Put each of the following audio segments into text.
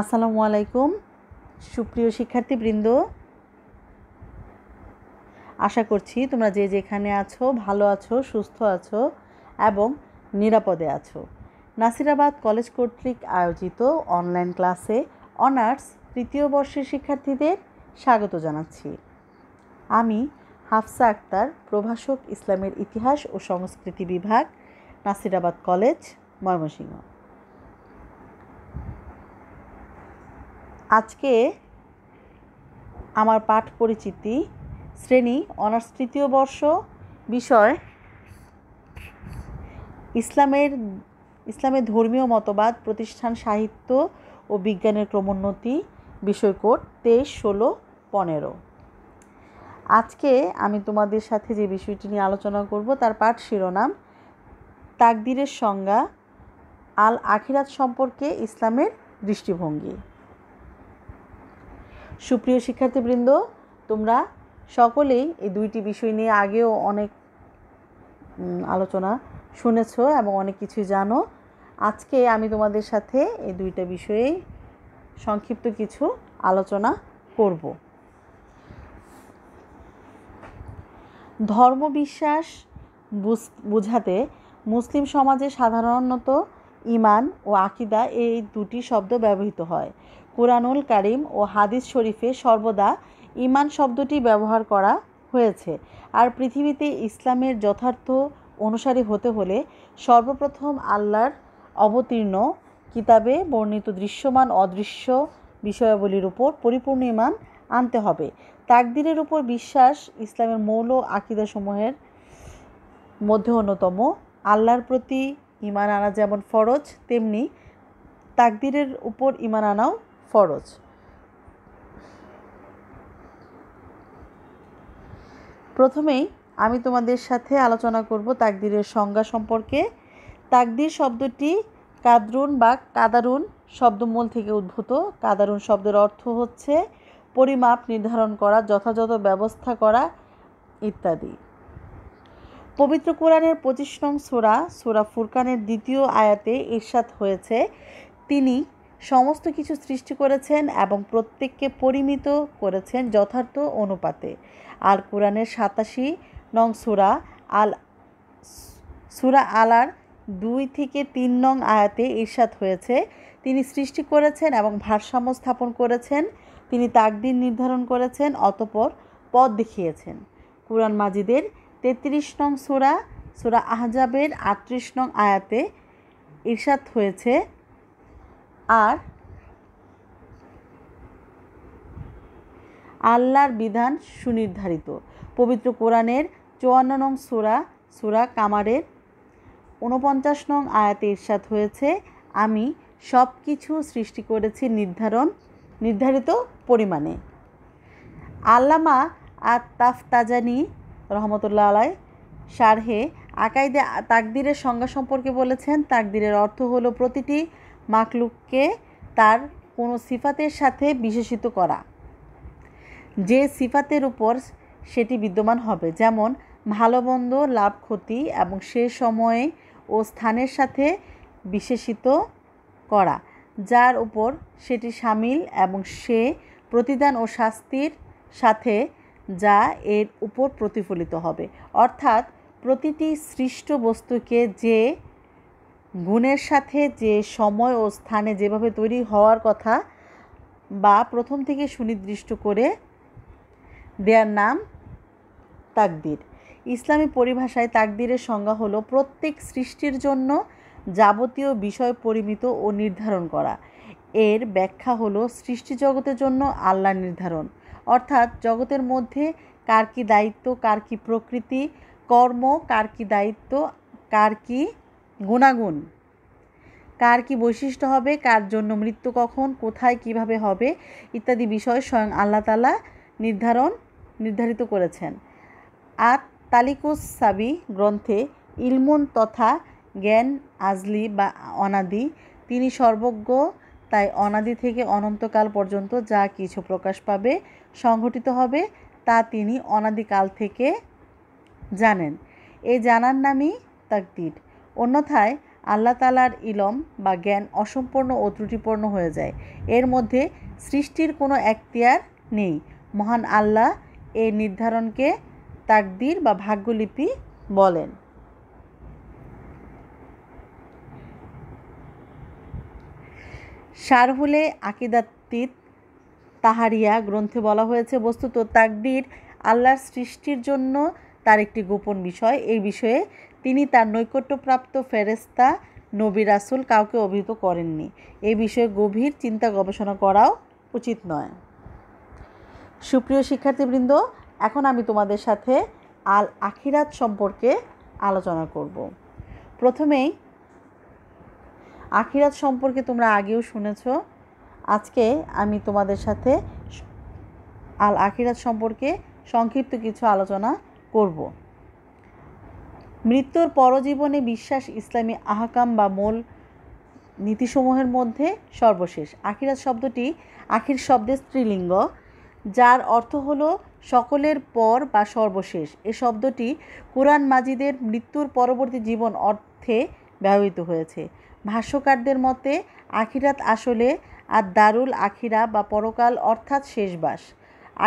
আসসালামু আলাইকুম সুপ্রিয় শিক্ষার্থীবৃন্দ আশা করছি তোমরা যে যেখানে আছো ভালো আছো সুস্থ আছো এবং নিরাপদে আছো নাসিরাবাদ কলেজ কর্তৃক আয়োজিত অনলাইন ক্লাসে অনার্স তৃতীয় বর্ষের শিক্ষার্থীদের স্বাগত জানাচ্ছি আমি হাফসা আক্তার প্রভাষক ইসলামের ইতিহাস ও সংস্কৃতি বিভাগ নাসিরাবাদ কলেজ ময়মনসিংহ আজকে আমার পাঠ পরিচিতি শ্রেণী অনার্স তৃতীয় বর্ষ বিষয় ইসলামের ইসলামের ধর্মীয় মতবাদ প্রতিষ্ঠান সাহিত্য ও বিজ্ঞানের ক্রমোন্নতি বিষয়কোট তেইশ ষোলো পনেরো আজকে আমি তোমাদের সাথে যে বিষয়টি নিয়ে আলোচনা করব তার পাঠ শিরোনাম তাকদিরের সংজ্ঞা আল আখিরাত সম্পর্কে ইসলামের দৃষ্টিভঙ্গি সুপ্রিয় শিক্ষার্থীবৃন্দ তোমরা সকলেই এই দুইটি বিষয় নিয়ে আগেও অনেক আলোচনা শুনেছ এবং অনেক কিছু জানো আজকে আমি তোমাদের সাথে এই দুইটা বিষয়ে সংক্ষিপ্ত কিছু আলোচনা করব ধর্মবিশ্বাস বোঝাতে মুসলিম সমাজে সাধারণত ইমান ও আকিদা এই দুটি শব্দ ব্যবহৃত হয় কুরআনুল কারিম ও হাদিস শরীফে সর্বদা ইমান শব্দটি ব্যবহার করা হয়েছে আর পৃথিবীতে ইসলামের যথার্থ অনুসারী হতে হলে সর্বপ্রথম আল্লাহর অবতীর্ণ কিতাবে বর্ণিত দৃশ্যমান অদৃশ্য বিষয়াবলীর উপর পরিপূর্ণ ইমান আনতে হবে তাকদিরের উপর বিশ্বাস ইসলামের মৌল আকিদাসমূহের মধ্যে অন্যতম আল্লাহর প্রতি ইমান আনা যেমন ফরজ তেমনি তাকদিরের উপর ইমান আনাও ফরজ প্রথমেই আমি তোমাদের সাথে আলোচনা করব তাকদিরের সংজ্ঞা সম্পর্কে তাকদির শব্দটি কাদরুন বা কাদারুন শব্দমূল থেকে উদ্ভূত কাদারুন শব্দের অর্থ হচ্ছে পরিমাপ নির্ধারণ করা যথাযথ ব্যবস্থা করা ইত্যাদি পবিত্র কোরআনের পঁচিশ নং সোরা সোরা ফুরকানের দ্বিতীয় আয়াতে ইরশাদ হয়েছে তিনি সমস্ত কিছু সৃষ্টি করেছেন এবং প্রত্যেককে পরিমিত করেছেন যথার্থ অনুপাতে আল কোরআনের সাতাশি নং সুরা আল সুরা আলার দুই থেকে তিন নং আয়াতে ঈর্ষাদ হয়েছে তিনি সৃষ্টি করেছেন এবং ভারসাম্য স্থাপন করেছেন তিনি তাকদিন নির্ধারণ করেছেন অতপর পথ দেখিয়েছেন কোরআন মাজিদের তেত্রিশ নং সুরা সুরা আহজাবের আটত্রিশ নং আয়াতে ঈর্ষাদ হয়েছে আর আল্লাহর বিধান সুনির্ধারিত পবিত্র কোরআনের চুয়ান্ন নং সুরা সুরা কামারের উনপঞ্চাশ নং আয়াতে ইরশাদ হয়েছে আমি সব কিছু সৃষ্টি করেছি নির্ধারণ নির্ধারিত পরিমাণে আল্লামা আর তাজানি রহমতুল্লাহ আলাই সারহে আকাইদে তাকদিরের সংজ্ঞা সম্পর্কে বলেছেন তাকদিরের অর্থ হলো প্রতিটি মাকলুককে তার কোনো সিফাতের সাথে বিশেষিত করা যে সিফাতের উপর সেটি বিদ্যমান হবে যেমন ভালো মন্দ লাভ ক্ষতি এবং সে সময়ে ও স্থানের সাথে বিশেষিত করা যার উপর সেটি সামিল এবং সে প্রতিদান ও শাস্তির সাথে যা এর উপর প্রতিফলিত হবে অর্থাৎ প্রতিটি সৃষ্ট বস্তুকে যে গুণের সাথে যে সময় ও স্থানে যেভাবে তৈরি হওয়ার কথা বা প্রথম থেকে সুনির্দিষ্ট করে দেয়ার নাম তাকদির ইসলামী পরিভাষায় তাকদিরের সংজ্ঞা হলো প্রত্যেক সৃষ্টির জন্য যাবতীয় বিষয় পরিমিত ও নির্ধারণ করা এর ব্যাখ্যা হলো সৃষ্টি জগতের জন্য আল্লাহ নির্ধারণ অর্থাৎ জগতের মধ্যে কার কী দায়িত্ব কার কী প্রকৃতি কর্ম কার কী দায়িত্ব কার কী গুণাগুণ কার কি বৈশিষ্ট্য হবে কার জন্য মৃত্যু কখন কোথায় কিভাবে হবে ইত্যাদি বিষয় স্বয়ং আল্লাহ তালা নির্ধারণ নির্ধারিত করেছেন আর তালিকুস সাবি গ্রন্থে ইলমুন তথা জ্ঞান আজলি বা অনাদি তিনি সর্বজ্ঞ তাই অনাদি থেকে অনন্তকাল পর্যন্ত যা কিছু প্রকাশ পাবে সংঘটিত হবে তা তিনি অনাদিকাল থেকে জানেন এ জানার নামই তাকদির অন্যথায় আল্লাহ তালার ইলম বা জ্ঞান অসম্পূর্ণ ও ত্রুটিপূর্ণ হয়ে যায় এর মধ্যে সৃষ্টির কোনো এখতিয়ার নেই মহান আল্লাহ এই নির্ধারণকে তাকদির বা ভাগ্যলিপি বলেন সারহুলে আকিদাত্তিত তাহারিয়া গ্রন্থে বলা হয়েছে বস্তুত তাকদির আল্লাহর সৃষ্টির জন্য তার একটি গোপন বিষয় এই বিষয়ে তিনি তার নৈকট্যপ্রাপ্ত ফেরেস্তা নবী রাসুল কাউকে অভিহিত করেননি এ বিষয়ে গভীর চিন্তা গবেষণা করাও উচিত নয় সুপ্রিয় শিক্ষার্থীবৃন্দ এখন আমি তোমাদের সাথে আল আখিরাত সম্পর্কে আলোচনা করব প্রথমেই আখিরাত সম্পর্কে তোমরা আগেও শুনেছ আজকে আমি তোমাদের সাথে আল আখিরাত সম্পর্কে সংক্ষিপ্ত কিছু আলোচনা করবো মৃত্যুর পরজীবনে বিশ্বাস ইসলামী আহাকাম বা মূল নীতিসমূহের মধ্যে সর্বশেষ আখিরাত শব্দটি আখির শব্দের স্ত্রীলিঙ্গ যার অর্থ হল সকলের পর বা সর্বশেষ এ শব্দটি কোরআন মাজিদের মৃত্যুর পরবর্তী জীবন অর্থে ব্যবহৃত হয়েছে ভাষ্যকারদের মতে আখিরাত আসলে আর দারুল আখিরা বা পরকাল অর্থাৎ শেষবাস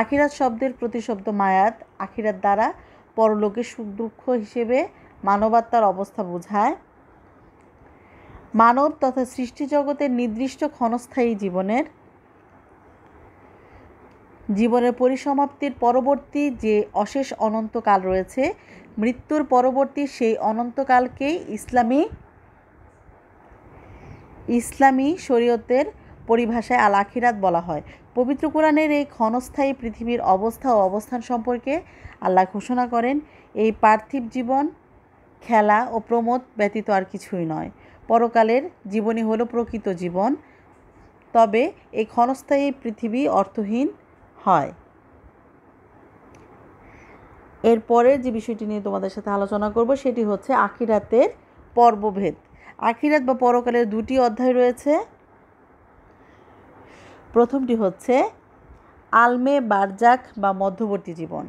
আখিরাত শব্দের প্রতিশব্দ মায়াত আখিরাত দ্বারা পরলোকের সুখ দুঃখ হিসেবে মানবাত্মার অবস্থা বোঝায় মানব তথা সৃষ্টি জগতের নির্দিষ্ট ক্ষণস্থায়ী জীবনের জীবনের পরিসমাপ্তির পরবর্তী যে অশেষ অনন্তকাল রয়েছে মৃত্যুর পরবর্তী সেই অনন্তকালকেই ইসলামী ইসলামী শরীয়তের পরিভাষায় আল আখিরাত বলা হয় পবিত্র কোরআনের এই ক্ষণস্থায়ী পৃথিবীর অবস্থা ও অবস্থান সম্পর্কে আল্লাহ ঘোষণা করেন এই পার্থিব জীবন খেলা ও প্রমোদ ব্যতীত আর কিছুই নয় পরকালের জীবনই হলো প্রকৃত জীবন তবে এই ক্ষণস্থায়ী পৃথিবী অর্থহীন হয় এরপরের যে বিষয়টি নিয়ে তোমাদের সাথে আলোচনা করব সেটি হচ্ছে আখিরাতের পর্বভেদ আখিরাত বা পরকালের দুটি অধ্যায় রয়েছে প্রথমটি হচ্ছে আলমে বারজাক বা মধ্যবর্তী জীবন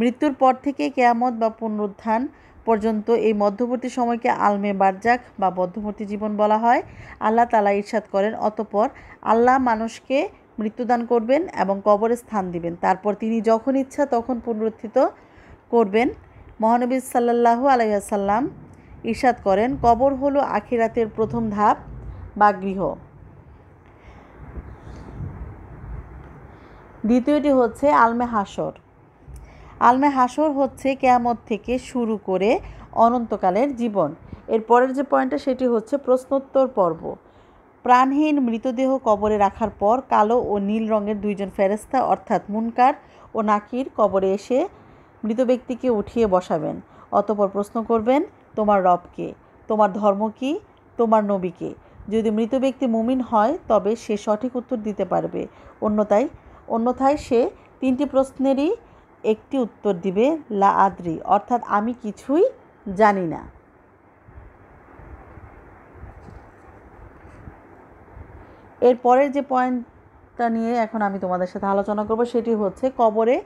মৃত্যুর পর থেকে কেয়ামত বা পুনরুত্থান পর্যন্ত এই মধ্যবর্তী সময়কে আলমে বারজাক বা মধ্যবর্তী জীবন বলা হয় আল্লাহ তালা ইরশাদ করেন অতপর আল্লাহ মানুষকে মৃত্যুদান করবেন এবং কবরে স্থান দিবেন তারপর তিনি যখন ইচ্ছা তখন পুনরুত্থিত করবেন মহানবী সাল্লাহ আলাইসাল্লাম ইরশাদ করেন কবর হলো আখিরাতের প্রথম ধাপ বা গৃহ দ্বিতীয়টি হচ্ছে আলমে হাসর আলমে হাসর হচ্ছে কেয়ামত থেকে শুরু করে অনন্তকালের জীবন এরপরের যে পয়েন্টটা সেটি হচ্ছে প্রশ্নোত্তর পর্ব প্রাণহীন মৃতদেহ কবরে রাখার পর কালো ও নীল রঙের দুইজন ফেরেস্তা অর্থাৎ মুনকার ও নাকির কবরে এসে মৃত ব্যক্তিকে উঠিয়ে বসাবেন অতপর প্রশ্ন করবেন তোমার রবকে তোমার ধর্ম কি তোমার নবীকে যদি মৃত ব্যক্তি মুমিন হয় তবে সে সঠিক উত্তর দিতে পারবে অন্যতায় অন্যথায় সে তিনটি প্রশ্নেরই একটি উত্তর দিবে লা আদ্রি অর্থাৎ আমি কিছুই জানি না এরপরের যে পয়েন্টটা নিয়ে এখন আমি তোমাদের সাথে আলোচনা করব সেটি হচ্ছে কবরে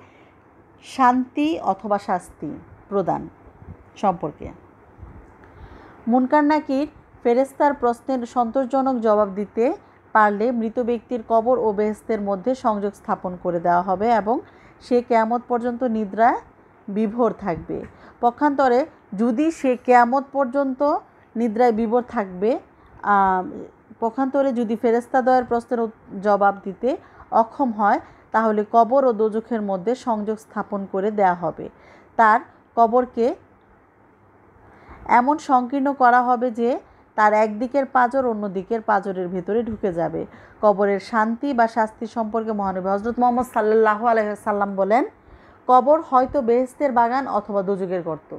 শান্তি অথবা শাস্তি প্রদান সম্পর্কে মুনকার নাকির ফেরেস্তার প্রশ্নের সন্তোষজনক জবাব দিতে পারলে মৃত ব্যক্তির কবর ও বেহেস্তের মধ্যে সংযোগ স্থাপন করে দেওয়া হবে এবং সে কেয়ামত পর্যন্ত নিদ্রায় বিভোর থাকবে পক্ষান্তরে যদি সে কেয়ামত পর্যন্ত নিদ্রায় বিভোর থাকবে পক্ষান্তরে যদি দয়ের প্রশ্নের জবাব দিতে অক্ষম হয় তাহলে কবর ও দোজখের মধ্যে সংযোগ স্থাপন করে দেয়া হবে তার কবরকে এমন সংকীর্ণ করা হবে যে তার একদিকের পাঁজর অন্য দিকের পাঁজরের ভেতরে ঢুকে যাবে কবরের শান্তি বা শাস্তি সম্পর্কে মহানবী হজরত মোহাম্মদ সাল্লাহ আলহাম বলেন কবর হয়তো বেহেস্তের বাগান অথবা দুযুগের গর্ত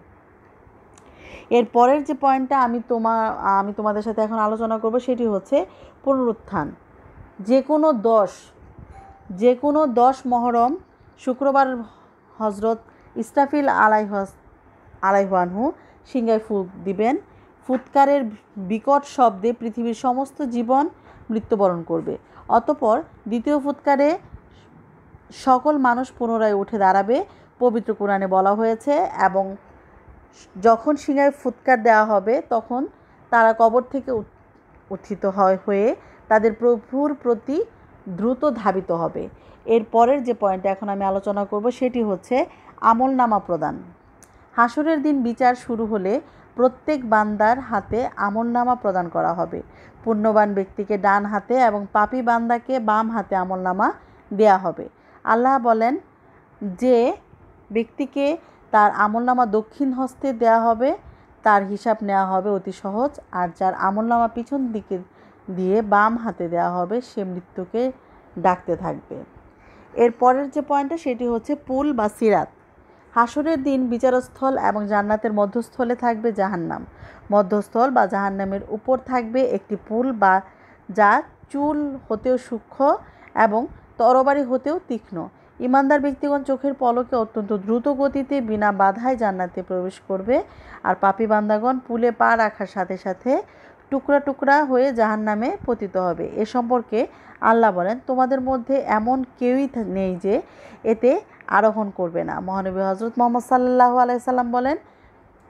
এর পরের যে পয়েন্টটা আমি তোমা আমি তোমাদের সাথে এখন আলোচনা করব সেটি হচ্ছে পুনরুত্থান যে কোনো দশ যে কোনো দশ মহরম শুক্রবার হজরত ইস্তাফিল আলাইহ আলাইহানহু সিঙ্গায় ফুক দিবেন ফুৎকারের বিকট শব্দে পৃথিবীর সমস্ত জীবন মৃত্যুবরণ করবে অতপর দ্বিতীয় ফুৎকারে সকল মানুষ পুনরায় উঠে দাঁড়াবে পবিত্র কোরআনে বলা হয়েছে এবং যখন সিংহায় ফুৎকার দেওয়া হবে তখন তারা কবর থেকে উত্থিত হয় হয়ে তাদের প্রভুর প্রতি দ্রুত ধাবিত হবে এর পরের যে পয়েন্ট এখন আমি আলোচনা করব সেটি হচ্ছে আমল নামা প্রদান হাসরের দিন বিচার শুরু হলে প্রত্যেক বান্দার হাতে আমলনামা প্রদান করা হবে পুণ্যবান ব্যক্তিকে ডান হাতে এবং পাপি বান্দাকে বাম হাতে আমলনামা দেয়া হবে আল্লাহ বলেন যে ব্যক্তিকে তার আমলনামা দক্ষিণ হস্তে দেয়া হবে তার হিসাব নেওয়া হবে অতি সহজ আর যার আমলনামা পিছন দিকে দিয়ে বাম হাতে দেওয়া হবে সে মৃত্যুকে ডাকতে থাকবে এর পরের যে পয়েন্টটা সেটি হচ্ছে পুল বা সিরাত হাসরের দিন বিচারস্থল এবং জান্নাতের মধ্যস্থলে থাকবে জাহান্নাম মধ্যস্থল বা জাহান্নামের উপর থাকবে একটি পুল বা যা চুল হতেও সূক্ষ্ম এবং তরবারি হতেও তীক্ষ্ণ ইমানদার ব্যক্তিগণ চোখের পলকে অত্যন্ত দ্রুত গতিতে বিনা বাধায় জান্নাতে প্রবেশ করবে আর পাপি বান্দাগণ পুলে পা রাখার সাথে সাথে টুকরা টুকরা হয়ে জাহান নামে পতিত হবে এ সম্পর্কে আল্লাহ বলেন তোমাদের মধ্যে এমন কেউই নেই যে এতে আরোহণ করবে না মহানবী হজরত মোহাম্মদ সাল্লাহ আলাইসাল্লাম বলেন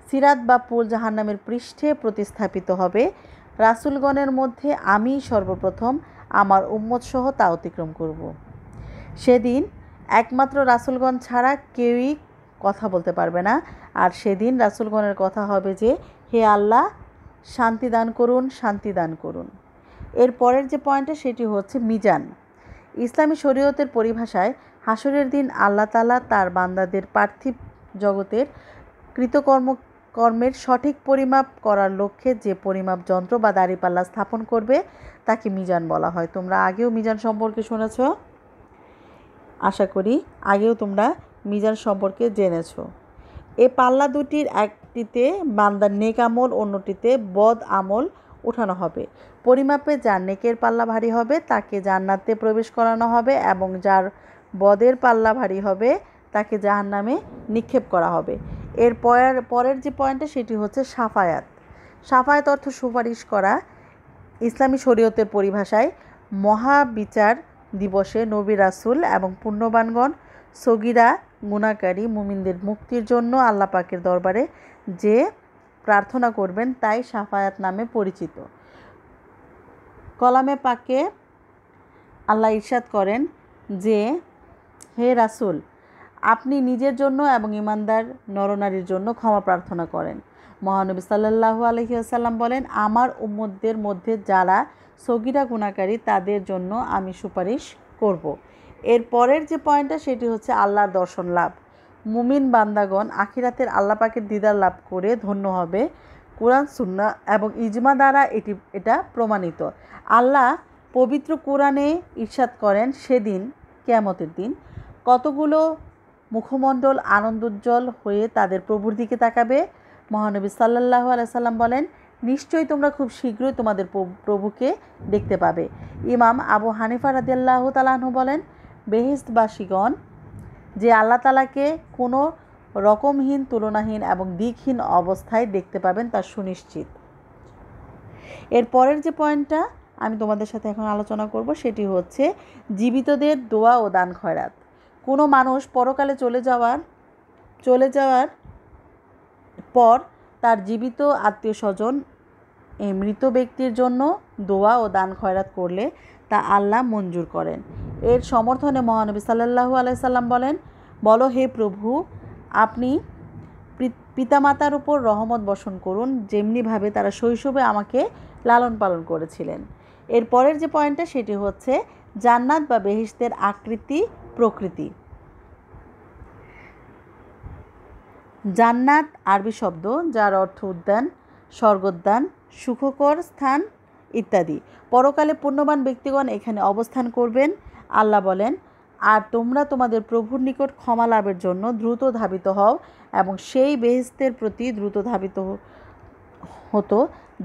সিরাত বা পুল জাহান নামের পৃষ্ঠে প্রতিস্থাপিত হবে রাসুলগণের মধ্যে আমি সর্বপ্রথম আমার সহ তা অতিক্রম করব। সেদিন একমাত্র রাসুলগণ ছাড়া কেউই কথা বলতে পারবে না আর সেদিন রাসুলগণের কথা হবে যে হে আল্লাহ শান্তি দান করুন শান্তি দান করুন এর পরের যে পয়েন্টটা সেটি হচ্ছে মিজান ইসলামী শরীয়তের পরিভাষায় হাসরের দিন আল্লাহ তালা তার বান্দাদের পার্থিব জগতের কৃতকর্ম কর্মের সঠিক পরিমাপ করার লক্ষ্যে যে পরিমাপ যন্ত্র বা দাঁড়িপাল্লা স্থাপন করবে তাকে মিজান বলা হয় তোমরা আগেও মিজান সম্পর্কে শুনেছ আশা করি আগেও তোমরা মিজান সম্পর্কে জেনেছ এ পাল্লা দুটির এক একটিতে বান্দার নেক আমল অন্যটিতে বদ আমল উঠানো হবে পরিমাপে যার নেকের পাল্লা ভারী হবে তাকে জান্নাতে প্রবেশ করানো হবে এবং যার বদের পাল্লা ভারী হবে তাকে জাহান নামে নিক্ষেপ করা হবে এর পরের পরের যে পয়েন্টটা সেটি হচ্ছে সাফায়াত সাফায়াত অর্থ সুপারিশ করা ইসলামী শরীয়তের পরিভাষায় মহাবিচার দিবসে নবী রাসুল এবং পুণ্যবানগণ সগিরা গুণাকারী মুমিনদের মুক্তির জন্য আল্লাহ পাকের দরবারে যে প্রার্থনা করবেন তাই সাফায়াত নামে পরিচিত কলামে পাকে আল্লাহ ইরশাদ করেন যে হে রাসুল আপনি নিজের জন্য এবং ইমানদার নরনারীর জন্য ক্ষমা প্রার্থনা করেন মহানবী সাল্লাল্লাহু আলহি আসাল্লাম বলেন আমার উম্মদের মধ্যে যারা সগিরা গুণাকারী তাদের জন্য আমি সুপারিশ করব এর পরের যে পয়েন্টটা সেটি হচ্ছে আল্লাহর দর্শন লাভ মুমিন বান্দাগণ আখিরাতের আল্লাপাকের দিদার লাভ করে ধন্য হবে কোরআন সুন্না এবং ইজমা দ্বারা এটি এটা প্রমাণিত আল্লাহ পবিত্র কোরআনে ইরশাদ করেন সেদিন কেয়ামতের দিন কতগুলো মুখমণ্ডল আনন্দোজ্জ্বল হয়ে তাদের প্রভুর দিকে তাকাবে মহানবী সাল্লাহ আলাইসাল্লাম বলেন নিশ্চয়ই তোমরা খুব শীঘ্রই তোমাদের প্রভুকে দেখতে পাবে ইমাম আবু হানিফা রাজিয়াল্লাহ তালাহু বলেন বেহেস্তবাসীগণ যে আল্লাহ তালাকে কোনো রকমহীন তুলনাহীন এবং দিকহীন অবস্থায় দেখতে পাবেন তা সুনিশ্চিত এর পরের যে পয়েন্টটা আমি তোমাদের সাথে এখন আলোচনা করব সেটি হচ্ছে জীবিতদের দোয়া ও দান খয়রাত কোনো মানুষ পরকালে চলে যাওয়ার চলে যাওয়ার পর তার জীবিত আত্মীয় স্বজন মৃত ব্যক্তির জন্য দোয়া ও দান খয়রাত করলে তা আল্লাহ মঞ্জুর করেন এর সমর্থনে মহানবী সাল্লাহু আলাইসাল্লাম বলেন বলো হে প্রভু আপনি পিতামাতার উপর রহমত বসন করুন যেমনিভাবে তারা শৈশবে আমাকে লালন পালন করেছিলেন এর পরের যে পয়েন্টটা সেটি হচ্ছে জান্নাত বা বেহিস্তের আকৃতি প্রকৃতি জান্নাত আরবি শব্দ যার অর্থ উদ্যান স্বর্গোদ্যান সুখকর স্থান ইত্যাদি পরকালে পুণ্যবান ব্যক্তিগণ এখানে অবস্থান করবেন আল্লাহ বলেন আর তোমরা তোমাদের প্রভুর নিকট ক্ষমা লাভের জন্য দ্রুত ধাবিত হও এবং সেই বেহেস্তের প্রতি দ্রুত ধাবিত হতো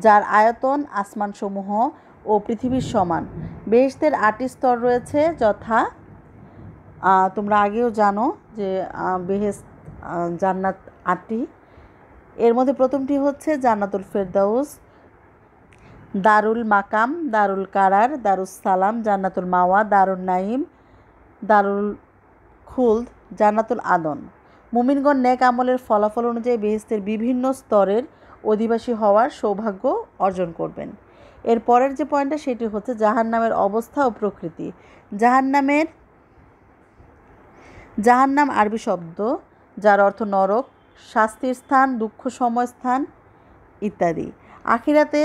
যার আয়তন আসমানসমূহ ও পৃথিবীর সমান বেহেস্তের আটটি স্তর রয়েছে যথা তোমরা আগেও জানো যে বেহেস্ত জান্নাত আটটি এর মধ্যে প্রথমটি হচ্ছে জান্নাতুল ফেরদাউস দারুল মাকাম দারুল কারার দারুস সালাম জান্নাতুল মাওয়া দারুল নাইম দারুল খুলদ জান্নাতুল আদন মুমিনগঞ্জ নেক আমলের ফলাফল অনুযায়ী বেহেস্তের বিভিন্ন স্তরের অধিবাসী হওয়ার সৌভাগ্য অর্জন করবেন এর পরের যে পয়েন্টটা সেটি হচ্ছে জাহান নামের অবস্থা ও প্রকৃতি জাহান নামের জাহান নাম আরবি শব্দ যার অর্থ নরক শাস্তির স্থান দুঃখ সময় স্থান ইত্যাদি আখিরাতে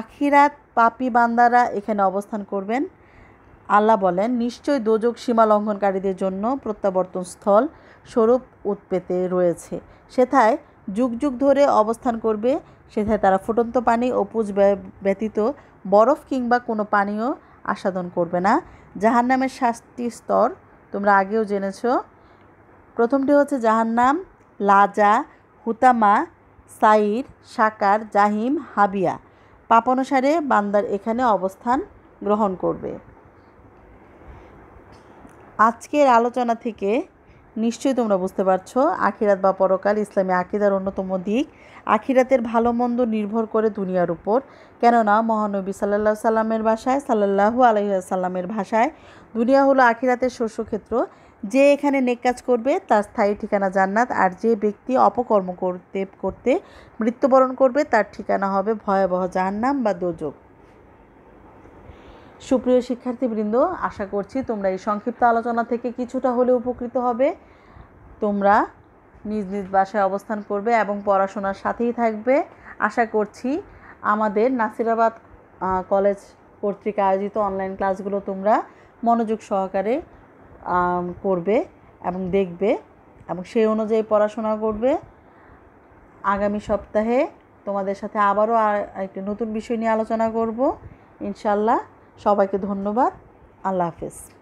আখিরাত পাপি বান্দারা এখানে অবস্থান করবেন আল্লাহ বলেন নিশ্চয় দোজক সীমা লঙ্ঘনকারীদের জন্য প্রত্যাবর্তন স্থল স্বরূপ উৎপেতে রয়েছে সেথায় যুগ যুগ ধরে অবস্থান করবে সেথায় তারা ফুটন্ত পানি ও পুজ ব্যতীত বরফ কিংবা কোনো পানীয় আস্বাদন করবে না জাহান নামের শাস্তি স্তর তোমরা আগেও জেনেছ প্রথমটি হচ্ছে জাহান্নাম লাজা হুতামা সাইর সাকার জাহিম হাবিয়া পাপানুসারে বান্দার এখানে অবস্থান গ্রহণ করবে আজকের আলোচনা থেকে নিশ্চয়ই তোমরা বুঝতে পারছো আখিরাত বা পরকাল ইসলামী আকিদার অন্যতম দিক আখিরাতের ভালো মন্দ নির্ভর করে দুনিয়ার উপর কেননা মহানবী সাল্লা সাল্লামের ভাষায় সাল্লাহু সাল্লামের ভাষায় দুনিয়া হলো আখিরাতের শস্যক্ষেত্র যে এখানে নেক কাজ করবে তার স্থায়ী ঠিকানা জান্নাত আর যে ব্যক্তি অপকর্ম করতে করতে মৃত্যুবরণ করবে তার ঠিকানা হবে ভয়াবহ জাহান্নাম বা দোজক সুপ্রিয় শিক্ষার্থীবৃন্দ আশা করছি তোমরা এই সংক্ষিপ্ত আলোচনা থেকে কিছুটা হলেও উপকৃত হবে তোমরা নিজ নিজ বাসায় অবস্থান করবে এবং পড়াশোনার সাথেই থাকবে আশা করছি আমাদের নাসিরাবাদ কলেজ কর্তৃক আয়োজিত অনলাইন ক্লাসগুলো তোমরা মনোযোগ সহকারে করবে এবং দেখবে এবং সেই অনুযায়ী পড়াশোনা করবে আগামী সপ্তাহে তোমাদের সাথে আবারও একটি নতুন বিষয় নিয়ে আলোচনা করব ইনশাল্লাহ সবাইকে ধন্যবাদ আল্লাহ হাফেজ